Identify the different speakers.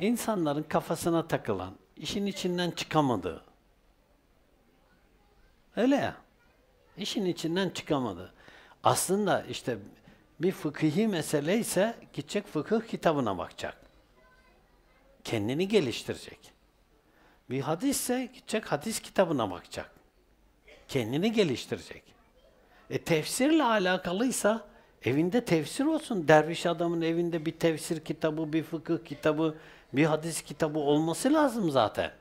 Speaker 1: insanların kafasına takılan, işin içinden çıkamadığı. Öyle ya. İşin içinden çıkamadı. Aslında işte bir fıkhi mesele ise gidecek fıkıh kitabına bakacak. Kendini geliştirecek. Bir hadis ise gidecek hadis kitabına bakacak. Kendini geliştirecek. E tefsirle alakalıysa Evinde tefsir olsun. Derviş adamın evinde bir tefsir kitabı, bir fıkıh kitabı, bir hadis kitabı olması lazım zaten.